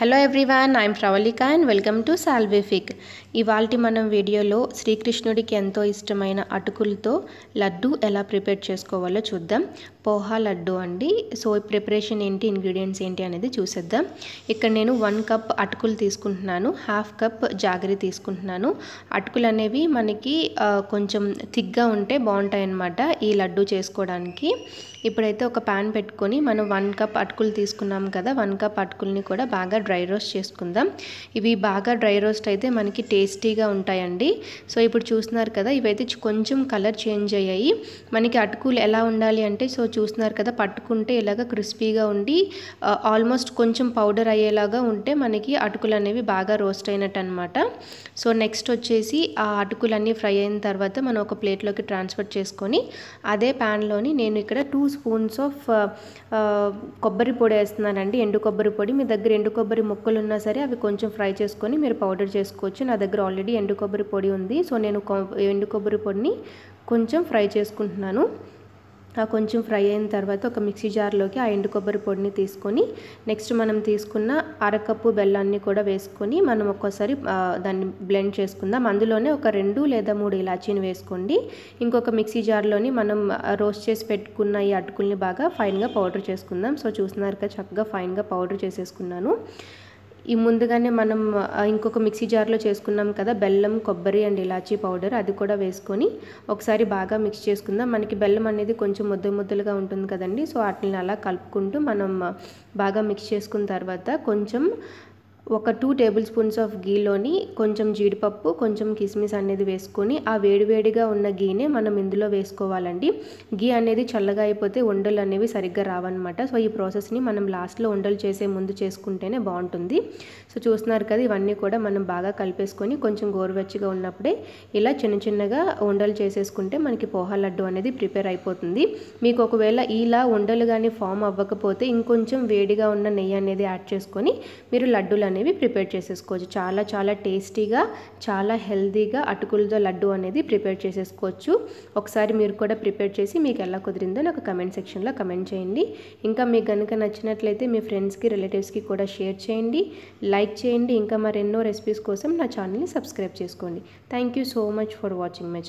hello everyone I'm Pravalika and welcome to సాల్వేఫిక్ ఇవాల్టి మనం వీడియోలో శ్రీకృష్ణుడికి ఎంతో ఇష్టమైన అటుకులతో లడ్డు ఎలా ప్రిపేర్ చేసుకోవాలో చూద్దాం పోహా లడ్డు అండి సో ప్రిపరేషన్ ఏంటి ఇంగ్రీడియంట్స్ ఏంటి అనేది చూసేద్దాం ఇక్కడ నేను వన్ కప్ అటుకులు తీసుకుంటున్నాను హాఫ్ కప్ జాగరి తీసుకుంటున్నాను అటుకులు అనేవి మనకి కొంచెం థిక్గా ఉంటే బాగుంటాయి అన్నమాట ఈ లడ్డు చేసుకోవడానికి ఇప్పుడైతే ఒక ప్యాన్ పెట్టుకొని మనం వన్ కప్ అటుకులు తీసుకున్నాం కదా వన్ కప్ అటుకుల్ని కూడా బాగా డ్రై రోస్ట్ చేసుకుందాం ఇవి బాగా డ్రై రోస్ట్ అయితే మనకి టేస్టీగా ఉంటాయండి సో ఇప్పుడు చూస్తున్నారు కదా ఇవైతే కొంచెం కలర్ చేంజ్ అయ్యాయి మనకి అటుకులు ఎలా ఉండాలి అంటే సో చూస్తున్నారు కదా పట్టుకుంటే ఇలాగ క్రిస్పీగా ఉండి ఆల్మోస్ట్ కొంచెం పౌడర్ అయ్యేలాగా ఉంటే మనకి అటుకులు అనేవి బాగా రోస్ట్ అయినట్టు అనమాట సో నెక్స్ట్ వచ్చేసి ఆ అటుకులన్నీ ఫ్రై అయిన తర్వాత మనం ఒక ప్లేట్లోకి ట్రాన్స్ఫర్ చేసుకొని అదే ప్యాన్లోని నేను ఇక్కడ టూ స్పూన్స్ ఆఫ్ కొబ్బరి పొడి వేస్తున్నానండి ఎండు కొబ్బరి పొడి మీ దగ్గర ఎండు కొబ్బరి కొబ్బరి ముక్కలు ఉన్నా సరే అవి కొంచెం ఫ్రై చేసుకొని మీరు పౌడర్ చేసుకోవచ్చు నా దగ్గర ఆల్రెడీ ఎండు కొబ్బరి పొడి ఉంది సో నేను ఎండు కొబ్బరి పొడిని కొంచెం ఫ్రై చేసుకుంటున్నాను కొంచెం ఫ్రై అయిన తర్వాత ఒక మిక్సీ జార్లోకి ఆ ఎండు కొబ్బరి పొడిని తీసుకొని నెక్స్ట్ మనం తీసుకున్న అరకప్పు బెల్లాన్ని కూడా వేసుకొని మనం ఒక్కోసారి దాన్ని బ్లెండ్ చేసుకుందాం అందులోనే ఒక రెండు లేదా మూడు ఇలాచీని వేసుకోండి ఇంకొక మిక్సీ జార్లోని మనం రోస్ట్ చేసి పెట్టుకున్న ఈ అటుకుల్ని బాగా ఫైన్గా పౌడర్ చేసుకుందాం సో చూసినారు కదా చక్కగా ఫైన్గా పౌడర్ చేసేసుకున్నాను ఈ ముందుగానే మనం ఇంకొక మిక్సీ జార్లో చేసుకున్నాం కదా బెల్లం కొబ్బరి అండ్ ఇలాచీ పౌడర్ అది కూడా వేసుకొని ఒకసారి బాగా మిక్స్ చేసుకుందాం మనకి బెల్లం అనేది కొంచెం ముద్ద ముద్దలుగా ఉంటుంది కదండి సో వాటిని అలా కలుపుకుంటూ మనం బాగా మిక్స్ చేసుకున్న తర్వాత కొంచెం ఒక టూ టేబుల్ స్పూన్స్ ఆఫ్ గీలోని కొంచెం జీడిపప్పు కొంచెం కిస్మిస్ అనేది వేసుకొని ఆ వేడివేడిగా ఉన్న గీనే మనం ఇందులో వేసుకోవాలండి గీ అనేది చల్లగా అయిపోతే ఉండలు అనేవి సరిగ్గా రావన్నమాట సో ఈ ప్రాసెస్ని మనం లాస్ట్లో ఉండలు చేసే ముందు చేసుకుంటేనే బాగుంటుంది సో చూస్తున్నారు కదా ఇవన్నీ కూడా మనం బాగా కలిపేసుకొని కొంచెం గోరువెచ్చగా ఉన్నప్పుడే ఇలా చిన్న చిన్నగా ఉండలు చేసేసుకుంటే మనకి పోహా లడ్డు అనేది ప్రిపేర్ అయిపోతుంది మీకు ఒకవేళ ఇలా ఉండలు కానీ ఫామ్ అవ్వకపోతే ఇంకొంచెం వేడిగా ఉన్న నెయ్యి అనేది యాడ్ చేసుకొని మీరు లడ్డూలు అనేవి ప్రిపేర్ చేసేసుకోవచ్చు చాలా చాలా టేస్టీగా చాలా హెల్దీగా అటుకులతో లడ్డు అనేది ప్రిపేర్ చేసేసుకోవచ్చు ఒకసారి మీరు కూడా ప్రిపేర్ చేసి మీకు ఎలా కుదిరిందో నాకు కమెంట్ సెక్షన్లో కమెంట్ చేయండి ఇంకా మీకు కనుక నచ్చినట్లయితే మీ ఫ్రెండ్స్కి రిలేటివ్స్కి కూడా షేర్ చేయండి లైక్ చేయండి ఇంకా మరెన్నో రెసిపీస్ కోసం నా ఛానల్ని సబ్స్క్రైబ్ చేసుకోండి thank so much for watching my